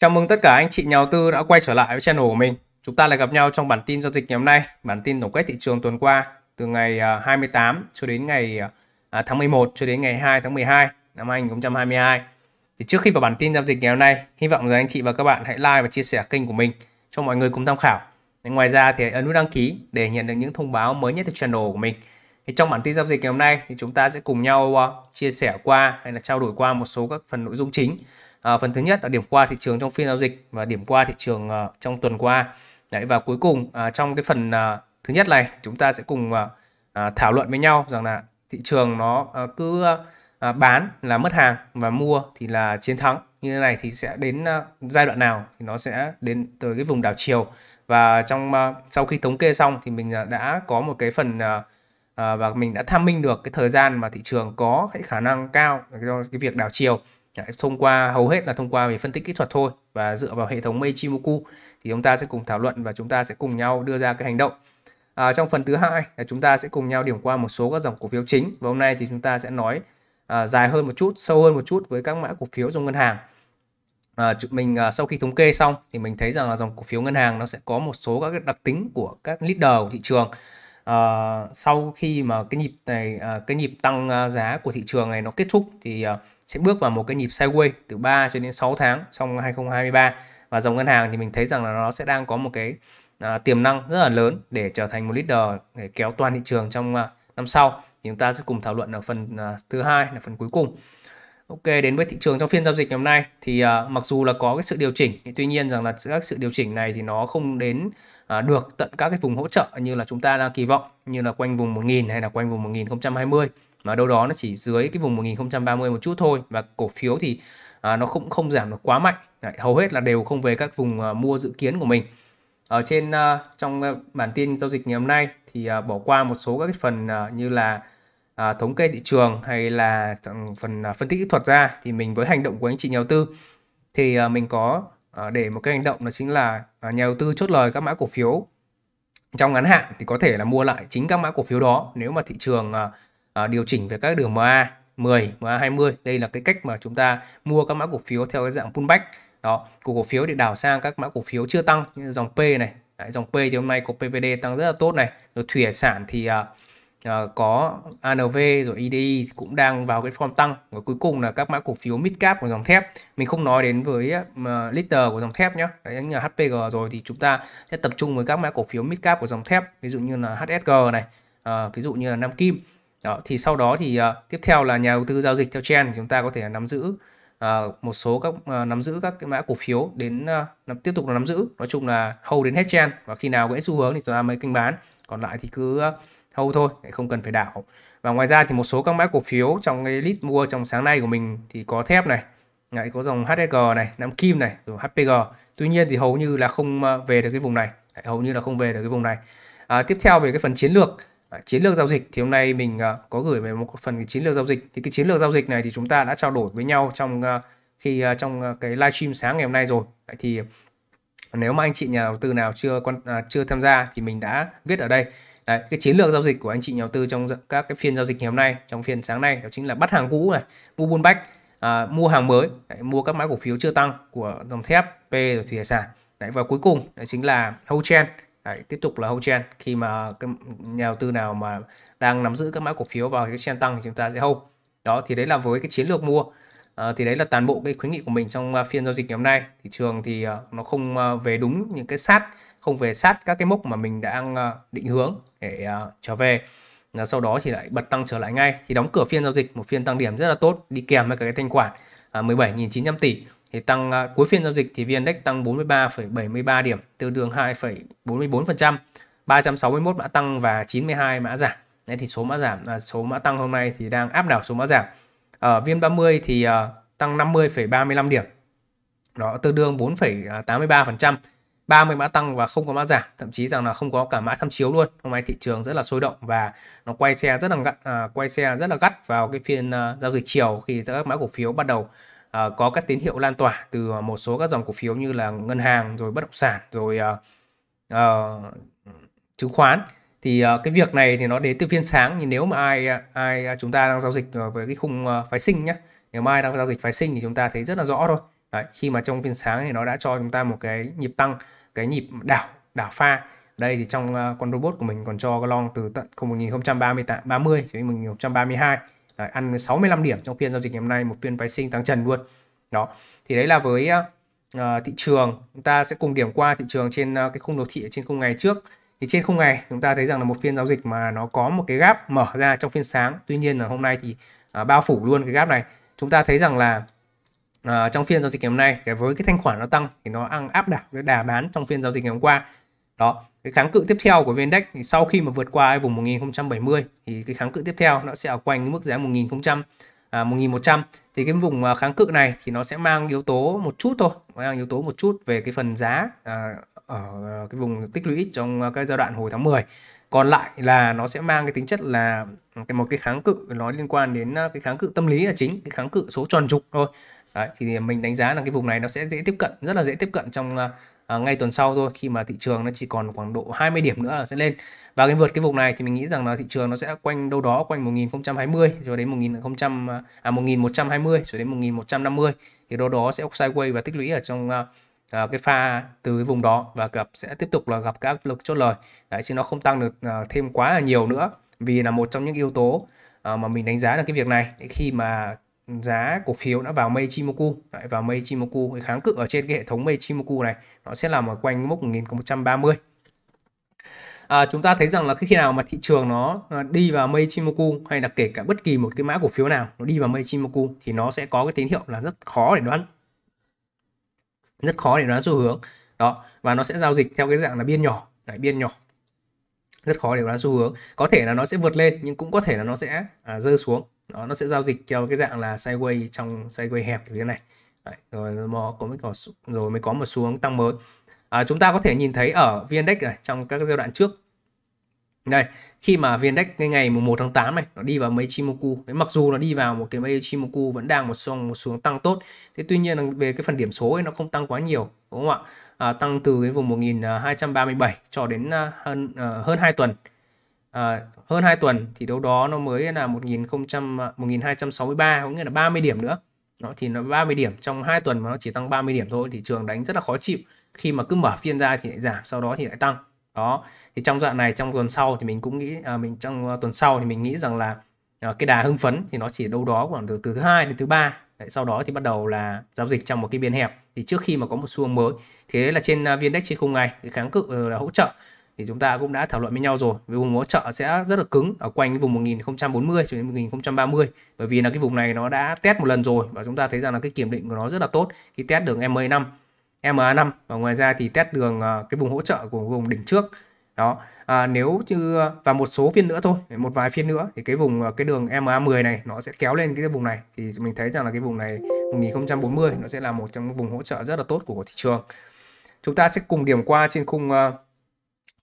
Chào mừng tất cả anh chị nhà đầu tư đã quay trở lại với channel của mình. Chúng ta lại gặp nhau trong bản tin giao dịch ngày hôm nay, bản tin tổng kết thị trường tuần qua từ ngày 28 à, cho đến ngày à, à tháng 11 cho đến ngày 2 tháng 12 năm 2022. Thì trước khi vào bản tin giao dịch ngày hôm nay, hy vọng rằng anh chị và các bạn hãy like và chia sẻ kênh của mình cho mọi người cùng tham khảo. Ngoài ra thì hãy ấn nút đăng ký để nhận được những thông báo mới nhất từ channel của mình. Thì trong bản tin giao dịch ngày hôm nay thì chúng ta sẽ cùng nhau à, chia sẻ qua hay là trao đổi qua một số các phần nội dung chính à, phần thứ nhất là điểm qua thị trường trong phiên giao dịch và điểm qua thị trường uh, trong tuần qua đấy và cuối cùng uh, trong cái phần uh, thứ nhất này chúng ta sẽ cùng uh, uh, thảo luận với nhau rằng là thị trường nó uh, cứ uh, bán là mất hàng và mua thì là chiến thắng như thế này thì sẽ đến uh, giai đoạn nào thì nó sẽ đến tới cái vùng đảo chiều và trong uh, sau khi thống kê xong thì mình uh, đã có một cái phần uh, và mình đã tham minh được cái thời gian mà thị trường có cái khả năng cao cho cái việc đảo chiều Đấy, thông qua hầu hết là thông qua về phân tích kỹ thuật thôi và dựa vào hệ thống Meichimoku thì chúng ta sẽ cùng thảo luận và chúng ta sẽ cùng nhau đưa ra cái hành động. À, trong phần thứ hai là chúng ta sẽ cùng nhau điểm qua một số các dòng cổ phiếu chính và hôm nay thì chúng ta sẽ nói à, dài hơn một chút, sâu hơn một chút với các mã cổ phiếu trong ngân hàng. À, mình à, sau khi thống kê xong thì mình thấy rằng là dòng cổ phiếu ngân hàng nó sẽ có một số các đặc tính của các leader của thị trường. À, sau khi mà cái nhịp này à, cái nhịp tăng à, giá của thị trường này nó kết thúc thì à, sẽ bước vào một cái nhịp sideways từ 3 cho đến 6 tháng trong 2023 và dòng ngân hàng thì mình thấy rằng là nó sẽ đang có một cái à, tiềm năng rất là lớn để trở thành một leader để kéo toàn thị trường trong à, năm sau thì chúng ta sẽ cùng thảo luận ở phần à, thứ hai là phần cuối cùng Ok đến với thị trường trong phiên giao dịch ngày hôm nay thì à, mặc dù là có cái sự điều chỉnh tuy nhiên rằng là các sự điều chỉnh này thì nó không đến à, được tận các cái vùng hỗ trợ như là chúng ta đang kỳ vọng như là quanh vùng 1.000 hay là quanh vùng 1 1020 mà đâu đó nó chỉ dưới cái vùng 1030 một chút thôi và cổ phiếu thì à, nó cũng không giảm được quá mạnh Đấy, hầu hết là đều không về các vùng à, mua dự kiến của mình ở trên à, trong à, bản tin giao dịch ngày hôm nay thì à, bỏ qua một số các cái phần à, như là à, thống kê thị trường hay là ừ, phần à, phân tích kỹ thuật ra thì mình với hành động của anh chị nhà đầu tư thì à, mình có à, để một cái hành động đó chính là à, nhà đầu tư chốt lời các mã cổ phiếu trong ngắn hạn thì có thể là mua lại chính các mã cổ phiếu đó nếu mà thị trường à, À, điều chỉnh về các đường MA 10, MA 20. Đây là cái cách mà chúng ta mua các mã cổ phiếu theo cái dạng pullback. Đó, cổ cổ phiếu để đảo sang các mã cổ phiếu chưa tăng như dòng P này. Đấy, dòng P thì hôm nay có PVD tăng rất là tốt này. Rồi thủy sản thì uh, uh, có ANV rồi IDI e cũng đang vào cái form tăng. Và cuối cùng là các mã cổ phiếu midcap của dòng thép. Mình không nói đến với uh, leader của dòng thép nhé. Đấy là HPG rồi thì chúng ta sẽ tập trung với các mã cổ phiếu midcap của dòng thép. Ví dụ như là HSG này, uh, ví dụ như là Nam Kim đó, thì sau đó thì uh, tiếp theo là nhà đầu tư giao dịch theo trend chúng ta có thể nắm giữ uh, một số các uh, nắm giữ các cái mã cổ phiếu đến uh, tiếp tục nắm giữ nói chung là hầu đến hết trend và khi nào gãy xu hướng thì chúng ta mới kinh bán còn lại thì cứ uh, hầu thôi không cần phải đảo và ngoài ra thì một số các mã cổ phiếu trong cái list mua trong sáng nay của mình thì có thép này ngại có dòng HSG này Nam Kim này rồi HPG tuy nhiên thì hầu như là không về được cái vùng này hầu như là không về được cái vùng này à, tiếp theo về cái phần chiến lược chiến lược giao dịch thì hôm nay mình ờ, có gửi về một phần cái chiến lược giao dịch thì cái chiến lược giao dịch này thì chúng ta đã trao đổi với nhau trong ờ, khi ờ, trong cái live stream sáng ngày hôm nay rồi thì nếu mà anh chị nhà đầu tư nào chưa quan à, chưa tham gia thì mình đã viết ở đây Đấy, cái chiến lược giao dịch của anh chị nhà đầu tư trong các cái phiên giao dịch ngày hôm nay trong phiên sáng nay đó chính là bắt hàng cũ này mua bull back à, mua hàng mới đấy, mua các mã cổ phiếu chưa tăng của dòng thép p rồi thủy hải sản đấy và cuối cùng đó chính là hold trend Đấy, tiếp tục là hold trend khi mà cái nhà đầu tư nào mà đang nắm giữ các mã cổ phiếu vào cái trend tăng thì chúng ta sẽ hold đó thì đấy là với cái chiến lược mua à, thì đấy là toàn bộ cái khuyến nghị của mình trong ờ, phiên giao dịch ngày hôm nay thị trường thì ờ, nó không về đúng những cái sát không về sát các cái mốc mà mình đã định hướng để uh, trở về là sau đó thì lại bật tăng trở lại ngay thì đóng cửa phiên giao dịch một phiên tăng điểm rất là tốt đi kèm với cái thanh khoản uh, 17.900 tỷ thì tăng à, cuối phiên giao dịch thì VN-Index tăng 43,73 điểm tương đương 2,44%, 361 mã tăng và 92 mã giảm. Đấy thì số mã giảm à, số mã tăng hôm nay thì đang áp đảo số mã giảm. Ở VN30 thì à, tăng 50,35 điểm. Đó tương đương 4,83%. 30 mã tăng và không có mã giảm, thậm chí rằng là không có cả mã tham chiếu luôn. Hôm nay thị trường rất là sôi động và nó quay xe rất là à, quay xe rất là gắt vào cái phiên à, giao dịch chiều khi các mã cổ phiếu bắt đầu Ờ, có các tín hiệu lan tỏa từ ờ, một số các dòng cổ phiếu như là ngân hàng rồi bất động sản rồi uh, uh, chứng khoán thì uh, cái việc này thì nó đến từ phiên sáng thì nếu mà ai ai chúng ta đang giao dịch với cái khung phái sinh nhá nếu mai đang giao dịch phái sinh thì chúng ta thấy rất là rõ thôi Đấy, khi mà trong phiên sáng thì nó đã cho chúng ta một cái nhịp tăng cái nhịp đảo đảo pha đây thì trong uh, con robot của mình còn cho long từ tận 1030 30 cho đến 1032 Đấy, ăn 65 điểm trong phiên giao dịch ngày hôm nay một phiên sinh tăng trần luôn đó thì đấy là với uh, thị trường chúng ta sẽ cùng điểm qua thị trường trên uh, cái khung đồ thị trên khung ngày trước thì trên khung ngày chúng ta thấy rằng là một phiên giao dịch mà nó có một cái gap mở ra trong phiên sáng tuy nhiên là hôm nay thì uh, bao phủ luôn cái gap này chúng ta thấy rằng là uh, trong phiên giao dịch ngày hôm nay cái với cái thanh khoản nó tăng thì nó ăn áp đảo cái đà bán trong phiên giao dịch ngày hôm qua đó cái kháng cự tiếp theo của vn thì sau khi mà vượt qua cái vùng 1070 thì cái kháng cự tiếp theo nó sẽ ở quanh cái mức giá 1000 à, 1100 thì cái vùng à, kháng cự này thì nó sẽ mang yếu tố một chút thôi mang yếu tố một chút về cái phần giá à, ở cái vùng tích lũy trong cái giai đoạn hồi tháng 10 còn lại là nó sẽ mang cái tính chất là cái một cái kháng cự nó liên quan đến à, cái kháng cự tâm lý là chính cái kháng cự số tròn trục thôi Đấy, thì mình đánh giá là cái vùng này nó sẽ dễ tiếp cận rất là dễ tiếp cận trong à, Ờ, ngay tuần sau thôi khi mà thị trường nó chỉ còn khoảng độ 20 điểm nữa là sẽ lên và cái vượt cái vùng này thì mình nghĩ rằng là thị trường nó sẽ quanh đâu đó quanh 1020 rồi đến 1000 à 1120 rồi đến 1150 thì đâu đó sẽ sideways và tích lũy ở trong À, cái pha từ cái vùng đó và gặp sẽ tiếp tục là gặp các lực chốt lời đấy chứ nó không tăng được à, thêm quá là nhiều nữa vì là một trong những yếu tố à, mà mình đánh giá là cái việc này khi mà giá cổ phiếu đã vào mây chimoku lại vào mây Ichimoku kháng cự ở trên cái hệ thống mây chimoku này nó sẽ làm ở quanh mốc 1130 à, chúng ta thấy rằng là khi nào mà thị trường nó à, đi vào mây chimoku hay là kể cả bất kỳ một cái mã cổ phiếu nào nó đi vào mây chimoku thì nó sẽ có cái tín hiệu là rất khó để đoán rất khó để đoán xu hướng đó và nó sẽ giao dịch theo cái dạng là biên nhỏ lại biên nhỏ rất khó để đoán xu hướng có thể là nó sẽ vượt lên nhưng cũng có thể là nó sẽ à, rơi xuống đó nó sẽ giao dịch theo cái dạng là sideways trong sideways hẹp như thế này Đấy, rồi mò có mới có rồi mới có một xuống tăng mới à, chúng ta có thể nhìn thấy ở vn index này trong các giai đoạn trước đây khi mà vn index ngày ngày 1 tháng 8 này nó đi vào mấy chimoku mặc dù nó đi vào một cái mấy chimoku vẫn đang một xuống một xuống tăng tốt thế tuy nhiên về cái phần điểm số ấy nó không tăng quá nhiều đúng không ạ à, tăng từ cái vùng 1237 cho đến à, hơn à, hơn 2 tuần à, hơn 2 tuần thì đâu đó nó mới là 1000 1263 có nghĩa là 30 điểm nữa nó thì nó 30 điểm trong 2 tuần mà nó chỉ tăng 30 điểm thôi thì trường đánh rất là khó chịu khi mà cứ mở phiên ra thì lại giảm sau đó thì lại tăng đó thì trong đoạn này trong tuần sau thì mình cũng nghĩ à, mình trong à, tuần sau thì mình nghĩ rằng là à, cái đà hưng phấn thì nó chỉ đâu đó khoảng từ từ thứ hai đến thứ ba Đấy, sau đó thì bắt đầu là giao dịch trong một cái biên hẹp thì trước khi mà có một xu hướng mới thế là trên à, viên index trên khung ngày cái kháng cự ờ, là hỗ trợ thì chúng ta cũng đã thảo luận với nhau rồi vì vùng hỗ trợ sẽ rất là cứng ở quanh cái vùng 1040 cho đến 1030 bởi vì là cái vùng này nó đã test một lần rồi và chúng ta thấy rằng là cái kiểm định của nó rất là tốt khi test đường MA5 MA5 và ngoài ra thì test đường ờ, cái vùng hỗ trợ của vùng đỉnh trước đó à, nếu như và một số phiên nữa thôi một vài phiên nữa thì cái vùng ờ, cái đường MA10 này nó sẽ kéo lên cái vùng này thì mình thấy rằng là cái vùng này 1040 nó sẽ là một trong những vùng hỗ trợ rất là tốt của thị trường chúng ta sẽ cùng điểm qua trên khung ờ,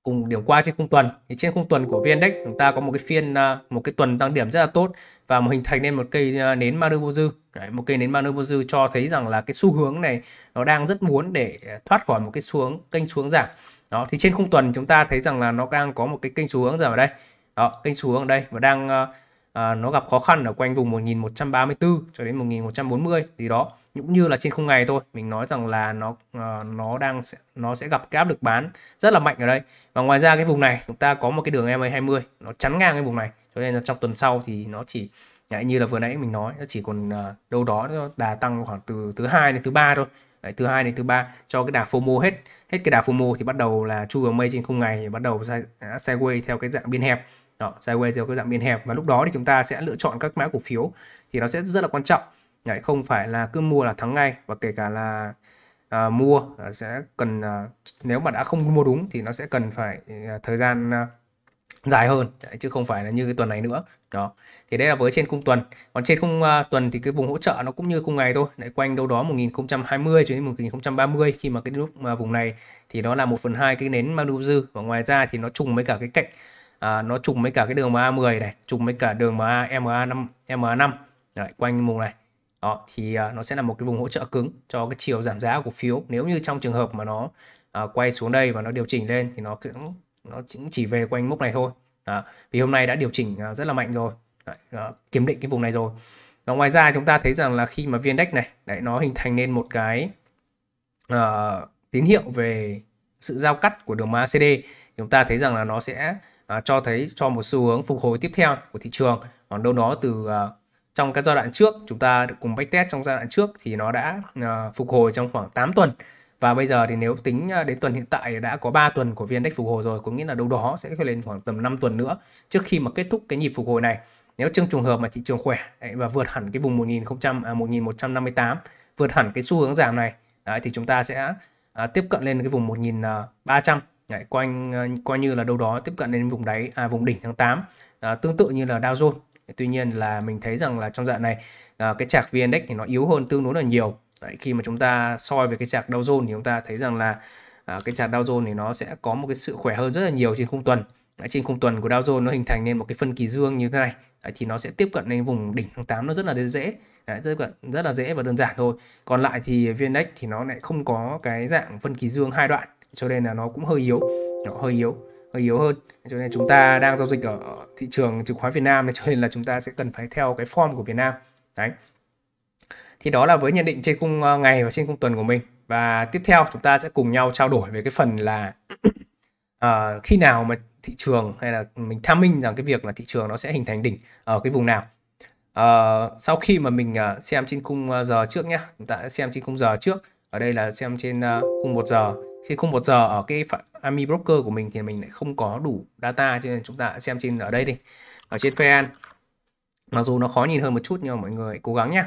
cùng điểm qua trên khung tuần thì trên khung tuần của VN-Index chúng ta có một cái phiên à, một cái tuần tăng điểm rất là tốt và một hình thành nên một cây à, nến Marubozu một cây nến Marubozu cho thấy rằng là cái xu hướng này nó đang rất muốn để thoát khỏi một cái xuống kênh xuống giảm đó thì trên khung tuần chúng ta thấy rằng là nó đang có một cái kênh xu hướng giảm ở đây đó kênh xu hướng ở đây và đang à, à nó gặp khó khăn ở quanh vùng 1134 cho đến 1140 gì đó cũng như là trên khung ngày thôi mình nói rằng là nó ờ, nó đang nó sẽ gặp cái áp lực bán rất là mạnh ở đây và ngoài ra cái vùng này chúng ta có một cái đường EMA 20 nó chắn ngang cái vùng này cho nên là trong tuần sau thì nó chỉ Đấy, như là vừa nãy mình nói nó chỉ còn ờ, đâu đó đà tăng khoảng từ thứ hai đến thứ ba thôi Đấy, thứ hai đến thứ ba cho cái đà FOMO hết hết cái đà FOMO thì bắt đầu là chu vào mây trên khung ngày thì bắt đầu à, sideways theo cái dạng biên hẹp đó sideways theo cái dạng biên hẹp và lúc đó thì chúng ta sẽ lựa chọn các mã cổ phiếu thì nó sẽ rất là quan trọng Đấy, không phải là cứ mua là thắng ngay và kể cả là à, mua à, sẽ cần à, nếu mà đã không mua đúng thì nó sẽ cần phải à, thời gian à, dài hơn đấy, chứ không phải là như cái tuần này nữa đó thì đây là với trên khung tuần còn trên khung uh, tuần thì cái vùng hỗ trợ nó cũng như khung ngày thôi lại quanh đâu đó 1020 cho đến 1030 khi mà cái lúc mà vùng này thì nó là 1 phần 2 cái nến dư và ngoài ra thì nó trùng với cả cái cạnh à, nó trùng với cả cái đường MA10 này trùng với cả đường MA MA5 MA5 đấy, quanh vùng này đó thì uh, nó sẽ là một cái vùng hỗ trợ cứng cho cái chiều giảm giá của cổ phiếu nếu như trong trường hợp mà nó uh, quay xuống đây và nó điều chỉnh lên thì nó cũng nó cũng chỉ về quanh mốc này thôi đó. vì hôm nay đã điều chỉnh uh, rất là mạnh rồi đó. kiểm định cái vùng này rồi và ngoài ra chúng ta thấy rằng là khi mà viên đách này đấy nó hình thành nên một cái uh, tín hiệu về sự giao cắt của đường MACD chúng ta thấy rằng là nó sẽ uh, cho thấy cho một xu hướng phục hồi tiếp theo của thị trường còn đâu đó từ uh, trong các giai đoạn trước chúng ta cùng backtest trong giai đoạn trước thì nó đã uh, phục hồi trong khoảng 8 tuần và bây giờ thì nếu tính ờ, đến tuần hiện tại đã có 3 tuần của viên index phục hồi rồi có nghĩa là đâu đó sẽ lên khoảng tầm 5 tuần nữa trước khi mà kết thúc cái nhịp phục hồi này nếu trong trường hợp mà thị trường khỏe và vượt hẳn cái vùng 1000 à, 1158 vượt hẳn cái xu hướng giảm này đấy, thì chúng ta sẽ à, tiếp cận lên cái vùng 1300 à, đấy, quanh ờ, coi như là đâu đó tiếp cận đến vùng đáy à, vùng đỉnh tháng 8 à, tương tự như là Dow Jones tuy nhiên là mình thấy rằng là trong dạng này à, cái chạc vn index thì nó yếu hơn tương đối là nhiều Đấy, khi mà chúng ta soi về cái chạc Dow Jones thì chúng ta thấy rằng là à, cái chạc Dow Jones thì nó sẽ có một cái sự khỏe hơn rất là nhiều trên khung tuần Đấy, trên khung tuần của Dow Jones nó hình thành nên một cái phân kỳ dương như thế này Đấy, thì nó sẽ tiếp cận lên vùng đỉnh tháng 8 nó rất là dễ Đấy, rất là, rất là dễ và đơn giản thôi còn lại thì vn index thì nó lại không có cái dạng phân kỳ dương hai đoạn cho nên là nó cũng hơi yếu nó hơi yếu Vâng, hơi yếu hơn cho nên chúng ta đang giao dịch ở thị trường chứng khoán Việt Nam này cho nên là chúng ta sẽ cần phải theo cái form của Việt Nam đấy thì đó là với nhận định trên khung ờ, ngày và trên khung tuần của mình và tiếp theo chúng ta sẽ cùng nhau trao đổi về cái phần là uh, khi nào mà thị trường hay là mình tham minh rằng cái việc là thị trường nó sẽ hình thành đỉnh ở cái vùng nào uh, sau khi mà mình uh, xem trên khung giờ trước nhé chúng ta sẽ xem trên khung giờ trước ở đây là xem trên uh, khung 1 giờ khi không một giờ ở cái AMI broker của mình thì mình lại không có đủ data cho nên chúng ta xem trên ở đây đi ở trên file mặc dù nó khó nhìn hơn một chút nhưng mà mọi người cố gắng nhé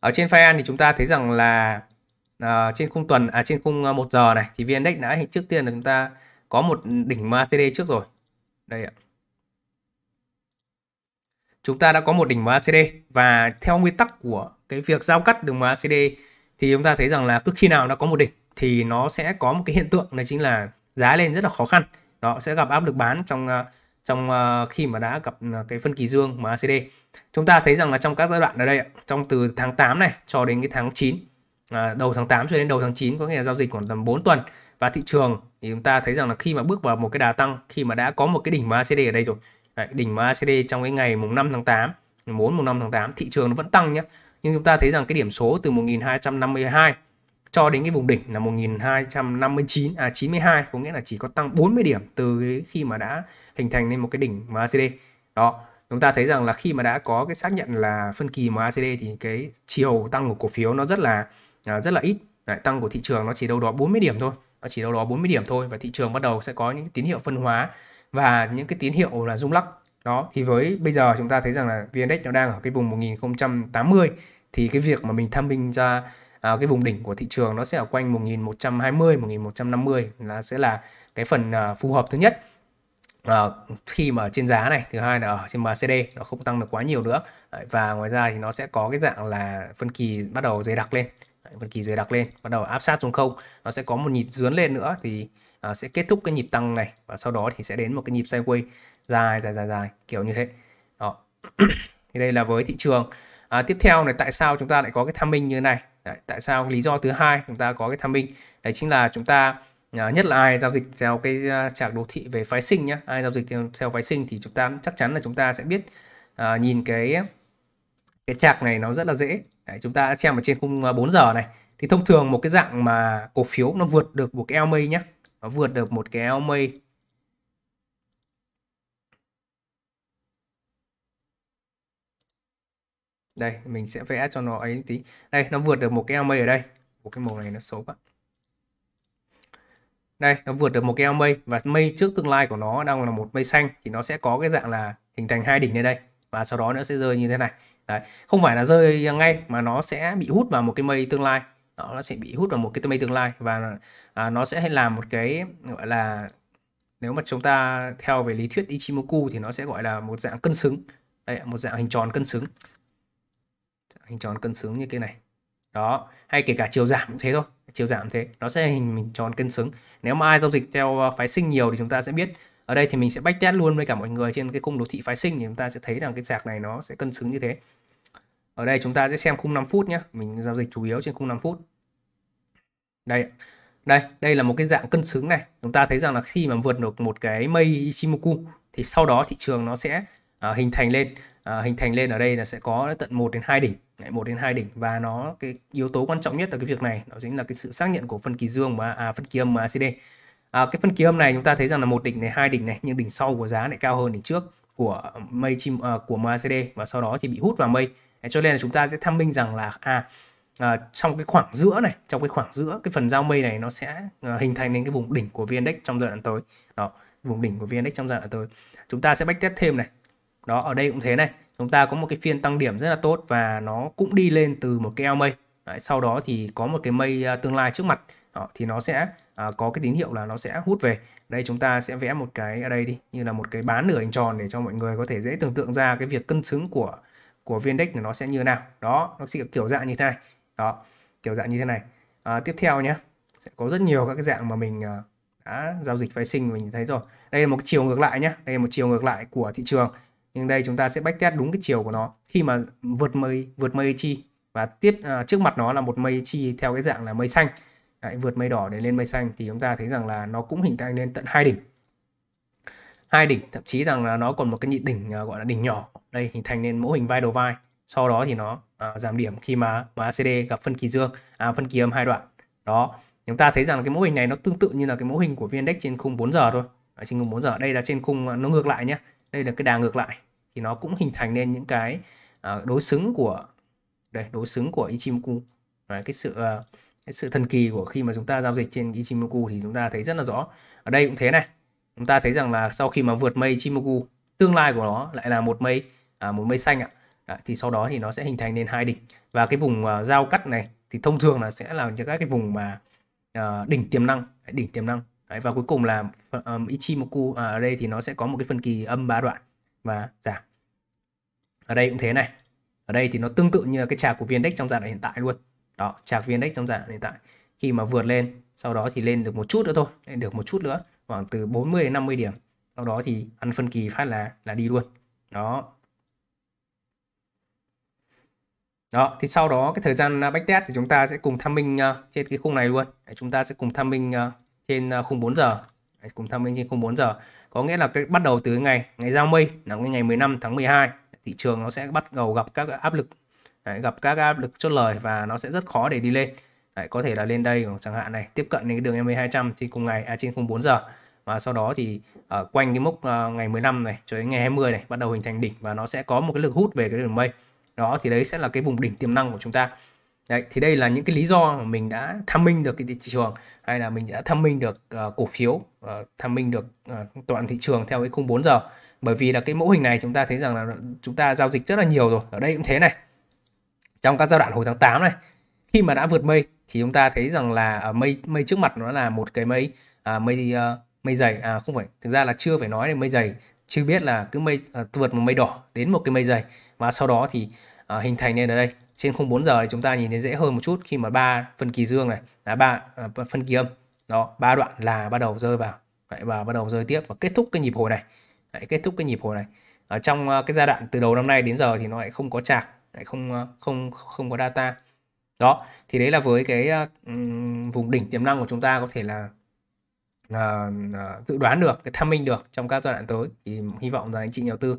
ở trên file thì chúng ta thấy rằng là à, trên khung tuần à trên khung ờ, một giờ này thì VNDAX đã trước tiên là chúng ta có một đỉnh MACD trước rồi đây ạ chúng ta đã có một đỉnh MACD và theo nguyên tắc của cái việc giao cắt đường MACD thì chúng ta thấy rằng là cứ khi nào nó có một đỉnh thì nó sẽ có một cái hiện tượng đấy chính là giá lên rất là khó khăn đó sẽ gặp áp lực bán trong ờ, trong ờ, khi mà đã gặp ờ, cái phân kỳ dương mà ACD chúng ta thấy rằng là trong các giai đoạn ở đây trong từ tháng 8 này cho đến cái tháng 9 à, đầu tháng 8 cho đến đầu tháng 9 có nghĩa là giao dịch khoảng tầm 4 tuần và thị trường thì chúng ta thấy rằng là khi mà bước vào một cái đà tăng khi mà đã có một cái đỉnh MACD ở đây rồi Đấy, đỉnh MACD trong cái ngày mùng 5 tháng 8 4 mùng 5 tháng 8 thị trường nó vẫn tăng nhé nhưng chúng ta thấy rằng cái điểm số từ 1252 cho đến cái vùng đỉnh là 1259 à 92 có nghĩa là chỉ có tăng 40 điểm từ khi mà đã hình thành nên một cái đỉnh MACD. Đó, chúng ta thấy rằng là khi mà đã có cái xác nhận là phân kỳ MACD thì cái chiều tăng của cổ phiếu nó rất là à, rất là ít. Đấy, tăng của thị trường nó chỉ đâu đó 40 điểm thôi, nó chỉ đâu đó 40 điểm thôi và thị trường bắt đầu sẽ có những tín hiệu phân hóa và những cái tín hiệu là rung lắc. Đó, thì với bây giờ chúng ta thấy rằng là VN-Index nó đang ở cái vùng 1080 thì cái việc mà mình tham minh ra à, cái vùng đỉnh của thị trường nó sẽ ở quanh 1120 1150 là sẽ là cái phần à, phù hợp thứ nhất à, khi mà trên giá này thứ hai là ở trên MACD nó không tăng được quá nhiều nữa và ngoài ra thì nó sẽ có cái dạng là phân kỳ bắt đầu dày đặc lên phân kỳ dày đặc lên bắt đầu áp sát xuống không nó sẽ có một nhịp dướn lên nữa thì à, sẽ kết thúc cái nhịp tăng này và sau đó thì sẽ đến một cái nhịp sideways dài dài dài dài kiểu như thế đó thì đây là với thị trường à, tiếp theo này tại sao chúng ta lại có cái tham minh như thế này Đấy, tại sao lý do thứ hai chúng ta có cái tham minh đấy chính là chúng ta à, nhất là ai giao dịch theo cái à, chart đồ thị về phái sinh nhé ai giao dịch theo, theo phái sinh thì chúng ta chắc chắn là chúng ta sẽ biết à, nhìn cái cái chart này nó rất là dễ Đấy, chúng ta xem ở trên khung 4 à, giờ này thì thông thường một cái dạng mà cổ phiếu nó vượt được một cái ELMA nhá nó vượt được một cái ELMA đây mình sẽ vẽ cho nó ấy tí đây nó vượt được một cái mây ở đây một cái màu này nó xấu quá đây nó vượt được một cái mây và mây trước tương lai của nó đang là một mây xanh thì nó sẽ có cái dạng là hình thành hai đỉnh lên đây và sau đó nó sẽ rơi như thế này Đấy. không phải là rơi ngay mà nó sẽ bị hút vào một cái mây tương lai đó, nó sẽ bị hút vào một cái mây tương lai và à, nó sẽ làm một cái gọi là nếu mà chúng ta theo về lý thuyết Ichimoku thì nó sẽ gọi là một dạng cân xứng Đây, một dạng hình tròn cân xứng hình tròn cân xứng như cái này đó hay kể cả chiều giảm cũng thế thôi chiều giảm thế nó sẽ hình mình tròn cân xứng nếu mà ai giao dịch theo ờ, phái sinh nhiều thì chúng ta sẽ biết ở đây thì mình sẽ bách test luôn với cả mọi người trên cái khung đồ thị phái sinh thì chúng ta sẽ thấy rằng cái sạc này nó sẽ cân xứng như thế ở đây chúng ta sẽ xem khung 5 phút nhé mình giao dịch chủ yếu trên khung 5 phút đây đây đây là một cái dạng cân xứng này chúng ta thấy rằng là khi mà vượt được một cái mây Ichimoku thì sau đó thị trường nó sẽ uh, hình thành lên uh, hình thành lên ở đây là sẽ có tận 1 đến 2 đỉnh một đến hai đỉnh và nó cái yếu tố quan trọng nhất là cái việc này đó chính là cái sự xác nhận của phân kỳ dương mà à, phân kỳ âm mà ACD à, cái phân kỳ âm này chúng ta thấy rằng là một đỉnh này hai đỉnh này nhưng đỉnh sau của giá lại cao hơn đỉnh trước của mây chim à, của MACD và sau đó thì bị hút vào mây à, cho nên là chúng ta sẽ tham minh rằng là à, à trong cái khoảng giữa này trong cái khoảng giữa cái phần giao mây này nó sẽ à, hình thành nên cái vùng đỉnh của VN Index trong giai đoạn tới đó vùng đỉnh của VN Index trong giai đoạn tới chúng ta sẽ bách backtest thêm này đó ở đây cũng thế này chúng ta có một cái phiên tăng điểm rất là tốt và nó cũng đi lên từ một cái eo mây Đấy, sau đó thì có một cái mây à, tương lai trước mặt đó, thì nó sẽ à, có cái tín hiệu là nó sẽ hút về đây chúng ta sẽ vẽ một cái ở đây đi như là một cái bán nửa hình tròn để cho mọi người có thể dễ tưởng tượng ra cái việc cân xứng của của viên index nó sẽ như nào đó nó sẽ kiểu dạng như thế này đó kiểu dạng như thế này à, tiếp theo nhé sẽ có rất nhiều các cái dạng mà mình à, đã giao dịch phái sinh mình thấy rồi đây là một chiều ngược lại nhé đây là một chiều ngược lại của thị trường nhưng đây chúng ta sẽ backtest đúng cái chiều của nó khi mà vượt mây vượt mây chi và tiếp à, trước mặt nó là một mây chi theo cái dạng là mây xanh Đấy, vượt mây đỏ để lên mây xanh thì chúng ta thấy rằng là nó cũng hình thành lên tận hai đỉnh hai đỉnh thậm chí rằng là nó còn một cái nhị đỉnh uh, gọi là đỉnh nhỏ đây hình thành nên mẫu hình vai đầu vai sau đó thì nó uh, giảm điểm khi mà MACD gặp phân kỳ dương à, phân kỳ âm hai đoạn đó chúng ta thấy rằng là cái mẫu hình này nó tương tự như là cái mẫu hình của VN-Index trên khung 4 giờ thôi ở trên khung 4 giờ đây là trên khung à, nó ngược lại nhé đây là cái đà ngược lại thì nó cũng hình thành nên những cái uh, đối xứng của đây đối xứng của Ichimoku và cái sự uh, cái sự thần kỳ của khi mà chúng ta giao dịch trên Ichimoku thì chúng ta thấy rất là rõ ở đây cũng thế này chúng ta thấy rằng là sau khi mà vượt mây Ichimoku tương lai của nó lại là một mây à, một mây xanh ạ Đấy, thì sau đó thì nó sẽ hình thành nên hai đỉnh và cái vùng uh, giao cắt này thì thông thường là sẽ là những các cái vùng mà uh, đỉnh tiềm năng đỉnh tiềm năng Đấy, và cuối cùng là um, Ichimoku à, ở đây thì nó sẽ có một cái phân kỳ âm ba đoạn và giảm dạ ở đây cũng thế này ở đây thì nó tương tự như cái trà của VNDAX trong giai đoạn hiện tại luôn đó trà viên VNDAX trong giai đoạn hiện tại khi mà vượt lên sau đó thì lên được một chút nữa thôi lên được một chút nữa khoảng từ 40 đến 50 điểm sau đó thì ăn phân kỳ phát là là đi luôn đó đó thì sau đó cái thời gian à, backtest thì chúng ta sẽ cùng tham minh à, trên cái khung này luôn chúng ta sẽ cùng tham minh à, trên khung 4 giờ cùng tham minh trên khung 4 giờ có nghĩa là cái bắt đầu từ ngày ngày giao mây là ngày 15 tháng 12 thị trường nó sẽ bắt đầu gặp các áp lực đấy, gặp các áp lực chốt lời và nó sẽ rất khó để đi lên đấy, có thể là lên đây chẳng hạn này tiếp cận đến cái đường MA 200 thì cùng ngày à, trên 04 giờ và sau đó thì ở ờ, uh, quanh cái mốc uh, ngày 15 này cho đến ngày 20 này bắt đầu hình thành đỉnh và nó sẽ có một cái lực hút về cái đường mây đó thì đấy sẽ là cái vùng đỉnh tiềm năng của chúng ta đấy thì đây là những cái lý do mà mình đã tham minh được cái thị trường hay là mình đã tham minh được uh, cổ phiếu uh, tham minh được uh, toàn thị trường theo cái khung 4 giờ bởi vì là cái mẫu hình này chúng ta thấy rằng là chúng ta giao dịch rất là nhiều rồi ở đây cũng thế này trong các giai đoạn hồi tháng 8 này khi mà đã vượt mây thì chúng ta thấy rằng là ở à, mây mây trước mặt nó là một cái mây à, mây uh, mây dày à không phải thực ra là chưa phải nói là mây dày chưa biết là cứ mây à, vượt một mây đỏ đến một cái mây dày và sau đó thì à, hình thành lên ở đây trên 04 giờ thì chúng ta nhìn thấy dễ hơn một chút khi mà ba phân kỳ dương này là ba à, phân kỳ âm đó ba đoạn là bắt đầu rơi vào vậy và bắt đầu rơi tiếp và kết thúc cái nhịp hồi này lại kết thúc cái nhịp hồi này ở trong ờ, cái giai đoạn từ đầu năm nay đến giờ thì nó lại không có chạc lại không ờ, không không có data đó thì đấy là với cái ờ, vùng đỉnh tiềm năng của chúng ta có thể là là dự đoán được cái tham minh được trong các giai đoạn tới thì hy vọng rằng anh chị nhà đầu tư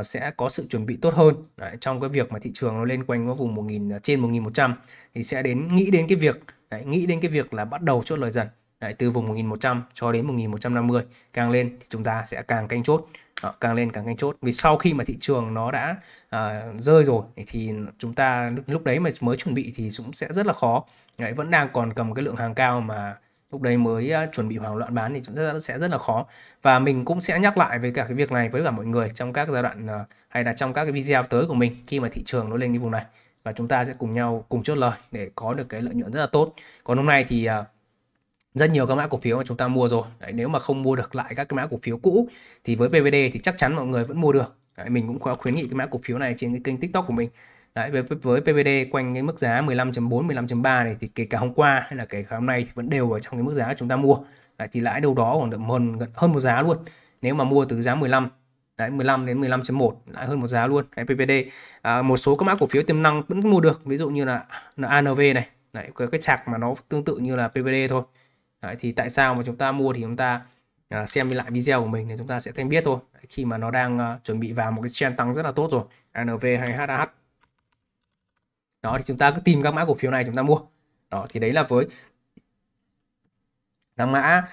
uh, sẽ có sự chuẩn bị tốt hơn đấy, trong cái việc mà thị trường nó lên quanh cái vùng 1000 trên 1100 thì sẽ đến nghĩ đến cái việc đấy, nghĩ đến cái việc là bắt đầu chốt lời dần Đấy, từ vùng 1100 cho đến 1150 càng lên thì chúng ta sẽ càng canh chốt đó, càng lên càng canh chốt vì sau khi mà thị trường nó đã à, rơi rồi thì chúng ta lúc, lúc đấy mà mới chuẩn bị thì cũng sẽ rất là khó đấy, vẫn đang còn cầm cái lượng hàng cao mà lúc đấy mới ờ, chuẩn bị hoảng loạn bán thì chúng ta sẽ rất là khó và mình cũng sẽ nhắc lại với cả cái việc này với cả mọi người trong các giai đoạn ờ, hay là trong các cái video tới của mình khi mà thị trường nó lên cái vùng này và chúng ta sẽ cùng nhau cùng chốt lời để có được cái lợi nhuận rất là tốt còn hôm nay thì rất nhiều các mã cổ phiếu mà chúng ta mua rồi Đấy, nếu mà không mua được lại các cái mã cổ phiếu cũ thì với PVD thì chắc chắn mọi người vẫn mua được Đấy, mình cũng có khuyến nghị cái mã cổ phiếu này trên cái kênh TikTok của mình Đấy, với, với PVD quanh cái mức giá 15.4, 15.3 này thì kể cả hôm qua hay là kể cả hôm nay thì vẫn đều ở trong cái mức giá chúng ta mua Đấy, thì lãi đâu đó còn được hơn hơn một giá luôn nếu mà mua từ giá 15 Đấy, 15 đến 15.1 lại hơn một giá luôn cái PVD à, một số các mã cổ phiếu tiềm năng vẫn mua được ví dụ như là ANV này Đấy, cái, cái chạc mà nó tương tự như là PVD thôi Đấy, thì tại sao mà chúng ta mua thì chúng ta à, xem lại video của mình thì chúng ta sẽ thêm biết thôi Đấy, khi mà nó đang à, chuẩn bị vào một cái trend tăng rất là tốt rồi NV hay HAH đó thì chúng ta cứ tìm các mã cổ phiếu này chúng ta mua đó thì đấy là với các mã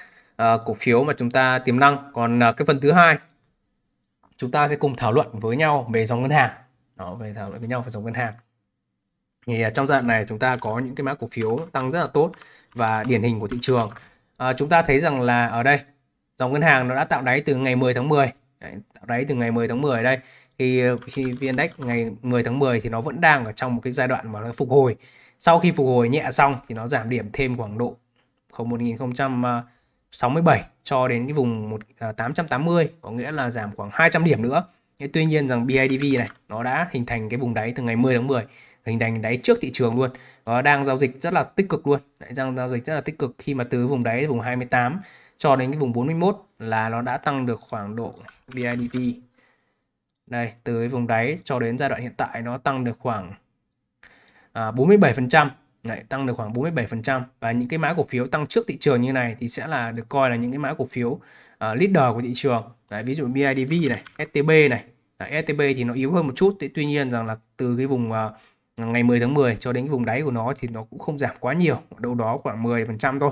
uh, cổ phiếu mà chúng ta tiềm năng còn uh, cái phần thứ hai chúng ta sẽ cùng thảo luận với nhau về dòng ngân hàng đó về thảo luận với nhau về dòng ngân hàng thì uh, trong giai đoạn này chúng ta có những cái mã cổ phiếu tăng rất là tốt và điển hình của thị trường à, chúng ta thấy rằng là ở đây dòng ngân hàng nó đã tạo đáy từ ngày 10 tháng 10 Đấy, tạo đáy từ ngày 10 tháng 10 đây thì ờ, khi VN-Index ngày 10 tháng 10 thì nó vẫn đang ở trong một cái giai đoạn mà nó phục hồi sau khi phục hồi nhẹ xong thì nó giảm điểm thêm khoảng độ 1067 ờ, cho đến cái vùng 880 à, có nghĩa là giảm khoảng 200 điểm nữa Thế tuy nhiên rằng BIDV này nó đã hình thành cái vùng đáy từ ngày 10 tháng 10 hình thành đáy trước thị trường luôn nó đang giao dịch rất là tích cực luôn Đấy, đang giao dịch rất là tích cực khi mà từ vùng đáy vùng 28 cho đến cái vùng 41 là nó đã tăng được khoảng độ BIDV đây từ cái vùng đáy cho đến giai đoạn hiện tại nó tăng được khoảng à, 47% lại tăng được khoảng 47% và những cái mã cổ phiếu tăng trước thị trường như này thì sẽ là được coi là những cái mã cổ phiếu uh, leader của thị trường. Đấy, ví dụ BIDV này, STB này, Đấy, STB thì nó yếu hơn một chút, tuy nhiên rằng là từ cái vùng uh, ngày 10 tháng 10 cho đến vùng đáy của nó thì nó cũng không giảm quá nhiều đâu đó khoảng 10% thôi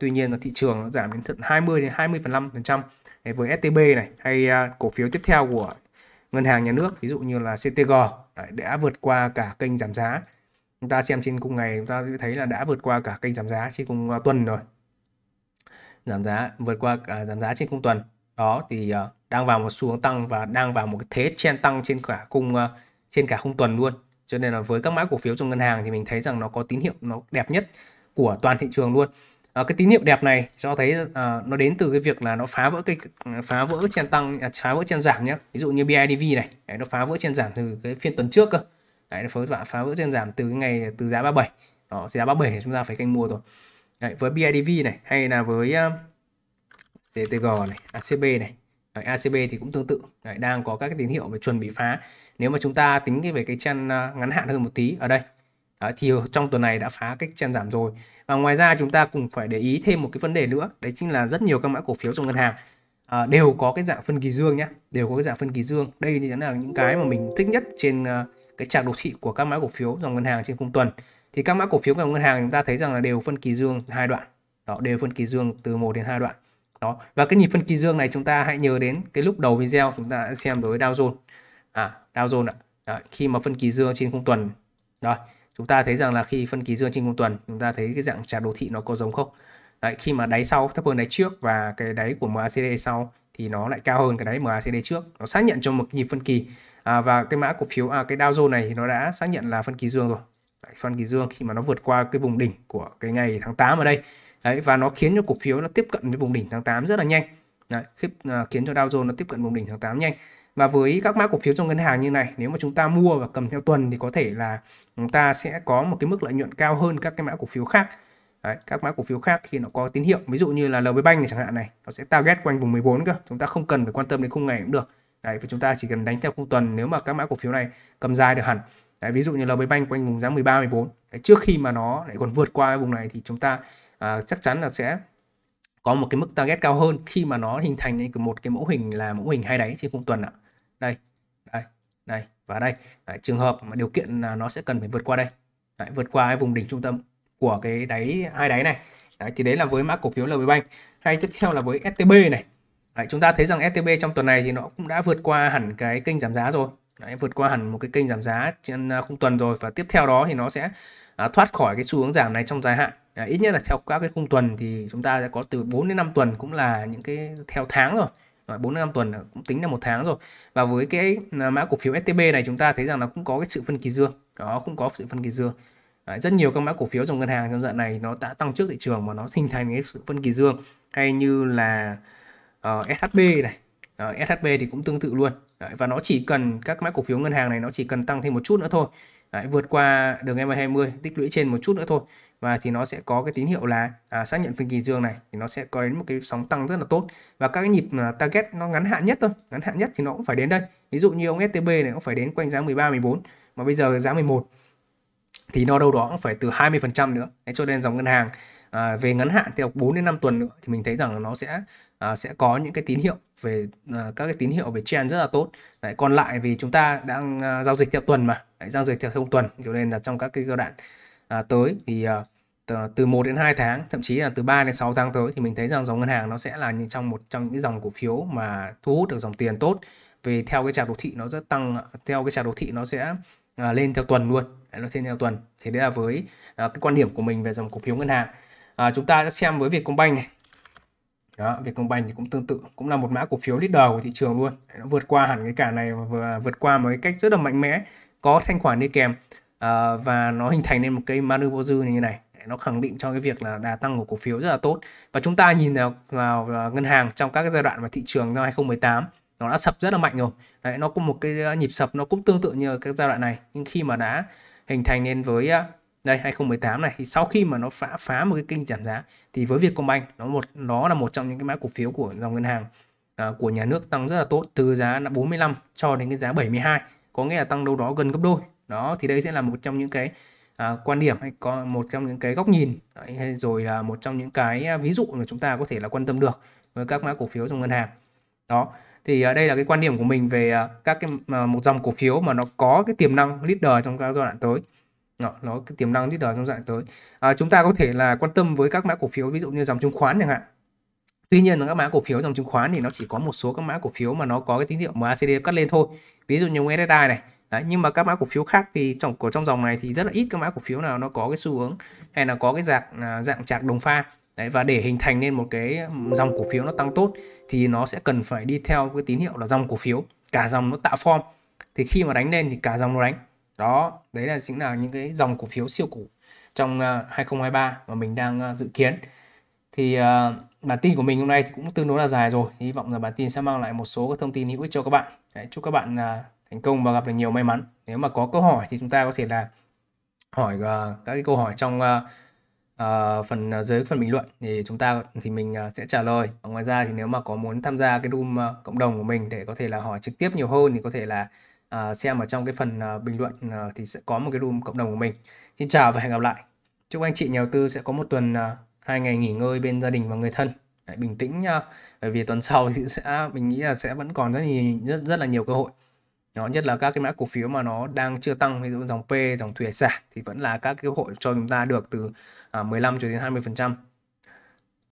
tuy nhiên là thị trường nó giảm đến tận 20 đến 20% với STB này hay à, cổ phiếu tiếp theo của ngân hàng nhà nước ví dụ như là CTG đã vượt qua cả kênh giảm giá chúng ta xem trên cùng ngày chúng ta thấy là đã vượt qua cả kênh giảm giá trên cùng à, tuần rồi giảm giá vượt qua cả giảm giá trên cùng tuần đó thì à, đang vào một xu tăng và đang vào một cái thế chen tăng trên cả cung trên cả khung tuần luôn cho nên là với các mã cổ phiếu trong ngân hàng thì mình thấy rằng nó có tín hiệu nó đẹp nhất của toàn thị trường luôn à, cái tín hiệu đẹp này cho thấy à, nó đến từ cái việc là nó phá vỡ cái phá vỡ trên tăng à, phá vỡ trên giảm nhé ví dụ như BIDV này đấy, nó phá vỡ trên giảm từ cái phiên tuần trước cơ đấy nó phá, phá vỡ trên giảm từ cái ngày từ giá 37 đó giá 37 thì chúng ta phải canh mua rồi đấy, với BIDV này hay là với uh, ờ, CTG này ACB này đấy, ACB thì cũng tương tự đấy, đang có các cái tín hiệu về chuẩn bị phá nếu mà chúng ta tính về cái chân à, ngắn hạn hơn một tí ở đây đó, thì trong tuần này đã phá cái chân giảm rồi và ngoài ra chúng ta cũng phải để ý thêm một cái vấn đề nữa đấy chính là rất nhiều các mã cổ phiếu trong ngân hàng à, đều có cái dạng phân kỳ dương nhé đều có cái dạng phân kỳ dương đây thì là những cái mà mình thích nhất trên à, cái chart đồ thị của các mã cổ phiếu dòng ngân hàng trên khung tuần thì các mã cổ phiếu dòng ngân hàng chúng ta thấy rằng là đều phân kỳ dương hai đoạn đó đều phân kỳ dương từ 1 đến hai đoạn đó và cái nhịp phân kỳ dương này chúng ta hãy nhớ đến cái lúc đầu video chúng ta đã xem đối với Dow Jones à Dow Jones ạ. Đấy, khi mà phân kỳ dương trên khung tuần rồi chúng ta thấy rằng là khi phân kỳ dương trên khung tuần chúng ta thấy cái dạng chart đồ thị nó có giống không đấy khi mà đáy sau thấp hơn đáy trước và cái đáy của MACD sau thì nó lại cao hơn cái đáy MACD trước nó xác nhận cho một nhịp phân kỳ à, và cái mã cổ phiếu à, cái Dow Jones này thì nó đã xác nhận là phân kỳ dương rồi đấy, phân kỳ dương khi mà nó vượt qua cái vùng đỉnh của cái ngày tháng 8 ở đây đấy và nó khiến cho cổ phiếu nó tiếp cận với vùng đỉnh tháng 8 rất là nhanh đấy, à, khiến cho Dow Jones nó tiếp cận vùng đỉnh tháng 8 nhanh và với các mã cổ phiếu trong ngân hàng như này nếu mà chúng ta mua và cầm theo tuần thì có thể là chúng ta sẽ có một cái mức lợi nhuận cao hơn các cái mã cổ phiếu khác Đấy, các mã cổ phiếu khác khi nó có tín hiệu ví dụ như là LB Bank này chẳng hạn này nó sẽ target quanh vùng 14 cơ chúng ta không cần phải quan tâm đến khung ngày cũng được Đấy, và chúng ta chỉ cần đánh theo khung tuần nếu mà các mã cổ phiếu này cầm dài được hẳn Đấy, ví dụ như LB Bank quanh vùng giá 13 14 Đấy, trước khi mà nó lại còn vượt qua vùng này thì chúng ta à, chắc chắn là sẽ có một cái mức target cao hơn khi mà nó hình thành một cái mẫu hình là mẫu hình hai đáy trên khung tuần ạ. À đây đây đây và đây đấy, trường hợp mà điều kiện là nó sẽ cần phải vượt qua đây đấy, vượt qua cái vùng đỉnh trung tâm của cái đáy hai đáy này đấy, thì đấy là với mã cổ phiếu LB Bank hay tiếp theo là với STB này đấy, chúng ta thấy rằng STB trong tuần này thì nó cũng đã vượt qua hẳn cái kênh giảm giá rồi đấy, vượt qua hẳn một cái kênh giảm giá trên à, khung tuần rồi và tiếp theo đó thì nó sẽ à, thoát khỏi cái xu hướng giảm này trong dài hạn à, ít nhất là theo các cái khung tuần thì chúng ta sẽ có từ 4 đến 5 tuần cũng là những cái theo tháng rồi bốn năm tuần là cũng tính là một tháng rồi và với cái à, mã cổ phiếu STB này chúng ta thấy rằng là cũng có cái sự phân kỳ dương đó cũng có sự phân kỳ dương Đấy, rất nhiều các mã cổ phiếu trong ngân hàng trong dạng này nó đã tăng trước thị trường mà nó hình thành cái sự phân kỳ dương hay như là uh, ờ, SHB này Đấy, SHB thì cũng tương tự luôn Đấy, và nó chỉ cần các mã cổ phiếu ngân hàng này nó chỉ cần tăng thêm một chút nữa thôi Đấy, vượt qua đường MA20 tích lũy trên một chút nữa thôi và thì nó sẽ có cái tín hiệu là à, xác nhận phiên kỳ dương này thì nó sẽ có đến một cái sóng tăng rất là tốt và các cái nhịp uh, target nó ngắn hạn nhất thôi ngắn hạn nhất thì nó cũng phải đến đây ví dụ như ông STB này cũng phải đến quanh giá 13 14 mà bây giờ giá 11 thì nó đâu đó cũng phải từ 20% nữa Đấy, cho nên dòng ngân hàng à, về ngắn hạn theo 4 đến 5 tuần nữa thì mình thấy rằng nó sẽ à, sẽ có những cái tín hiệu về à, các cái tín hiệu về trend rất là tốt Đấy, còn lại vì chúng ta đang à, giao dịch theo tuần mà Đấy, giao dịch theo không tuần cho nên là trong các cái giai đoạn à, tới thì à, từ 1 đến 2 tháng thậm chí là từ 3 đến 6 tháng tới thì mình thấy rằng dòng ngân hàng nó sẽ là những trong một trong những dòng cổ phiếu mà thu hút được dòng tiền tốt về theo cái chart đồ thị nó rất tăng theo cái chart đồ thị nó sẽ à, lên theo tuần luôn nó lên theo tuần thì đấy là với à, cái quan điểm của mình về dòng cổ phiếu ngân hàng à, chúng ta sẽ xem với Vietcombank này đó, Vietcombank thì cũng tương tự cũng là một mã cổ phiếu leader của thị trường luôn nó vượt qua hẳn cái cả này và vượt qua một cái cách rất là mạnh mẽ có thanh khoản đi kèm à, và nó hình thành nên một cây Marubozu như này nó khẳng định cho cái việc là đà tăng của cổ phiếu rất là tốt và chúng ta nhìn vào, vào, vào ngân hàng trong các cái giai đoạn mà thị trường năm 2018 nó đã sập rất là mạnh rồi đấy nó có một cái à, nhịp sập nó cũng tương tự như các giai đoạn này nhưng khi mà đã hình thành nên với à, đây 2018 này thì sau khi mà nó phá phá một cái kênh giảm giá thì với Vietcombank nó một nó là một trong những cái mã cổ phiếu của dòng ngân hàng à, của nhà nước tăng rất là tốt từ giá là 45 cho đến cái giá 72 có nghĩa là tăng đâu đó gần gấp đôi đó thì đây sẽ là một trong những cái à, quan điểm hay có một trong những cái góc nhìn đấy, hay rồi là một trong những cái à, ví dụ mà chúng ta có thể là quan tâm được với các mã cổ phiếu trong ngân hàng đó thì à, đây là cái quan điểm của mình về à, các cái à, một dòng cổ phiếu mà nó có cái tiềm năng leader trong các giai đoạn tới nó, nó cái tiềm năng leader trong giai đoạn tới à, chúng ta có thể là quan tâm với các mã cổ phiếu ví dụ như dòng chứng khoán chẳng hạn Tuy nhiên là các mã cổ phiếu dòng chứng khoán thì nó chỉ có một số các mã cổ phiếu mà nó có cái tín hiệu MACD cắt lên thôi. Ví dụ như USSI này, Đấy, nhưng mà các mã cổ phiếu khác thì trong của trong dòng này thì rất là ít các mã cổ phiếu nào nó có cái xu hướng hay là có cái dạng à, dạng chạc đồng pha Đấy, và để hình thành nên một cái ừ, dòng cổ phiếu nó tăng tốt thì nó sẽ cần phải đi theo cái tín hiệu là dòng cổ phiếu cả dòng nó tạo form thì khi mà đánh lên thì cả dòng nó đánh đó đấy là chính là những cái dòng cổ phiếu siêu cổ trong 2023 à, mà mình đang à, dự kiến thì uh, bản tin của mình hôm nay thì cũng tương đối là dài rồi hy vọng là bản tin sẽ mang lại một số các thông tin hữu ích cho các bạn đấy, chúc các bạn uh, thành công và gặp được nhiều may mắn nếu mà có câu hỏi thì chúng ta có thể là hỏi uh, các cái câu hỏi trong uh, uh, phần uh, dưới phần bình luận thì chúng ta thì mình uh, sẽ trả lời và ngoài ra thì nếu mà có muốn tham gia cái room uh, cộng đồng của mình để có thể là hỏi trực tiếp nhiều hơn thì có thể là uh, xem ở trong cái phần uh, bình luận uh, thì sẽ có một cái room cộng đồng của mình xin chào và hẹn gặp lại chúc anh chị nhà đầu tư sẽ có một tuần uh, hai ngày nghỉ ngơi bên gia đình và người thân Đấy, bình tĩnh nha bởi vì tuần sau thì sẽ mình nghĩ là sẽ vẫn còn rất nhiều rất rất là nhiều cơ hội nó nhất là các cái mã cổ phiếu mà nó đang chưa tăng ví dụ dòng P dòng thủy sản thì vẫn là các cơ hội cho chúng ta được từ 15 à, cho đến 20 phần trăm